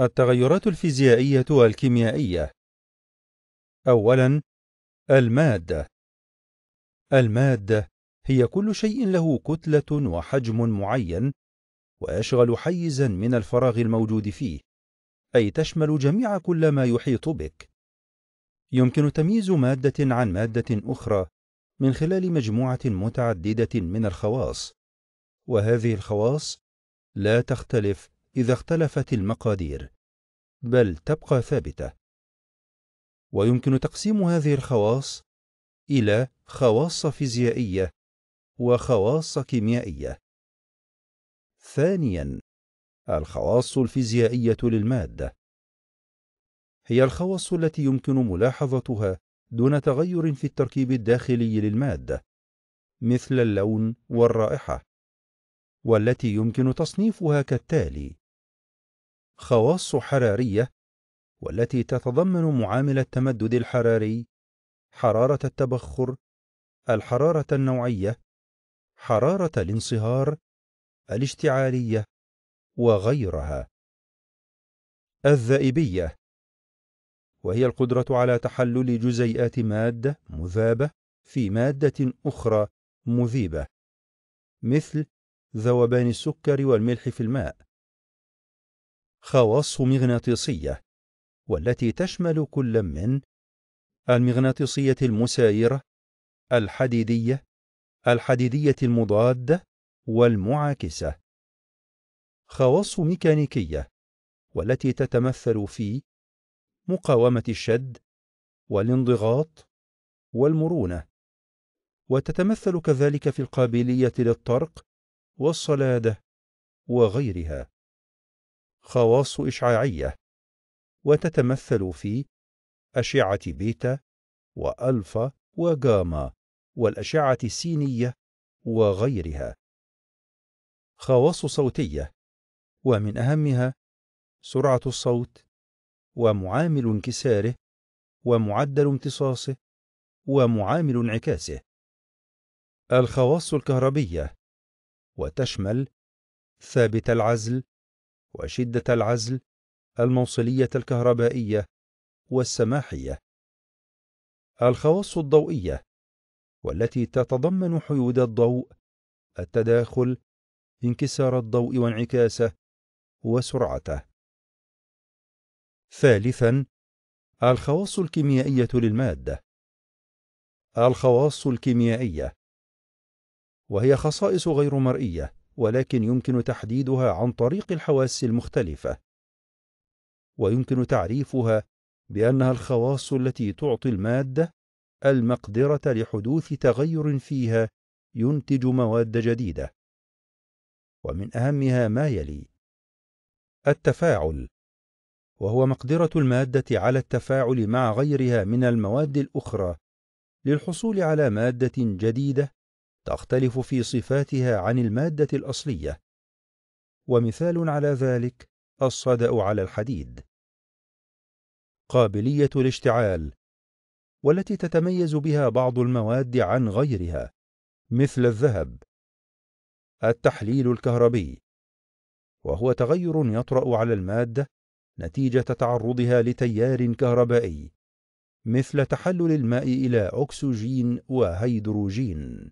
التغيرات الفيزيائية والكيميائية أولاً المادة المادة هي كل شيء له كتلة وحجم معين ويشغل حيزا من الفراغ الموجود فيه أي تشمل جميع كل ما يحيط بك يمكن تمييز مادة عن مادة أخرى من خلال مجموعة متعددة من الخواص وهذه الخواص لا تختلف إذا اختلفت المقادير بل تبقى ثابتة ويمكن تقسيم هذه الخواص إلى خواص فيزيائية وخواص كيميائية ثانياً الخواص الفيزيائية للمادة هي الخواص التي يمكن ملاحظتها دون تغير في التركيب الداخلي للمادة مثل اللون والرائحة والتي يمكن تصنيفها كالتالي خواص حرارية والتي تتضمن معامل التمدد الحراري حرارة التبخر الحرارة النوعية حرارة الانصهار الاشتعالية وغيرها الذائبية وهي القدرة على تحلل جزيئات مادة مذابة في مادة أخرى مذيبة مثل ذوبان السكر والملح في الماء خواص مغناطيسية والتي تشمل كل من المغناطيسية المسايرة الحديدية الحديدية المضادة والمعاكسة خواص ميكانيكية والتي تتمثل في مقاومة الشد والانضغاط والمرونة وتتمثل كذلك في القابلية للطرق والصلادة وغيرها خواص إشعاعية وتتمثل في أشعة بيتا وألفا وجاما والأشعة السينية وغيرها خواص صوتية ومن أهمها سرعة الصوت ومعامل انكساره ومعدل امتصاصه ومعامل انعكاسه الخواص الكهربية وتشمل ثابت العزل وشدة العزل الموصلية الكهربائية والسماحية الخواص الضوئية والتي تتضمن حيود الضوء التداخل انكسار الضوء وانعكاسه وسرعته ثالثا الخواص الكيميائية للمادة الخواص الكيميائية وهي خصائص غير مرئية ولكن يمكن تحديدها عن طريق الحواس المختلفة ويمكن تعريفها بأنها الخواص التي تعطي المادة المقدرة لحدوث تغير فيها ينتج مواد جديدة ومن أهمها ما يلي التفاعل وهو مقدرة المادة على التفاعل مع غيرها من المواد الأخرى للحصول على مادة جديدة تختلف في صفاتها عن المادة الأصلية ومثال على ذلك الصدأ على الحديد قابلية الاشتعال والتي تتميز بها بعض المواد عن غيرها مثل الذهب التحليل الكهربي وهو تغير يطرأ على المادة نتيجة تعرضها لتيار كهربائي مثل تحلل الماء إلى أكسجين وهيدروجين